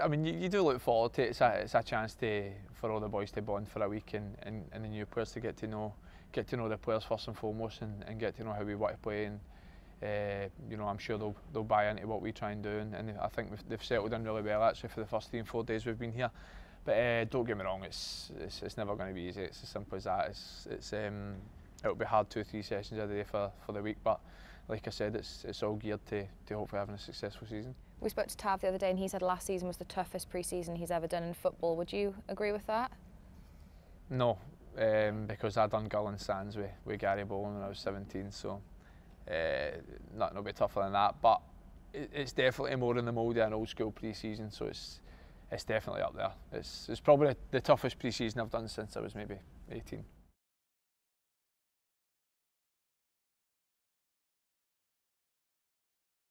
I mean, you, you, do look forward to it. It's a, it's a chance to for all the boys to bond for a week and, and, and the new players to get to know get to know the players first and foremost and, and get to know how we want to play and uh, you know I'm sure they'll they'll buy into what we try and do and, and I think we've, they've settled in really well actually for the first three and four days we've been here. But uh, don't get me wrong, it's it's, it's never going to be easy. It's as simple as that. It's it's um, it'll be hard two or three sessions a day for for the week, but like I said, it's, it's all geared to, to hopefully having a successful season. We spoke to Tav the other day and he said last season was the toughest pre-season he's ever done in football. Would you agree with that? No, um, because I done Gull and Sands with, with Gary Bowen when I was 17, so uh, nothing will be tougher than that. But it, it's definitely more in the mould of an old school pre-season, so it's it's definitely up there. It's, it's probably the toughest pre-season I've done since I was maybe 18.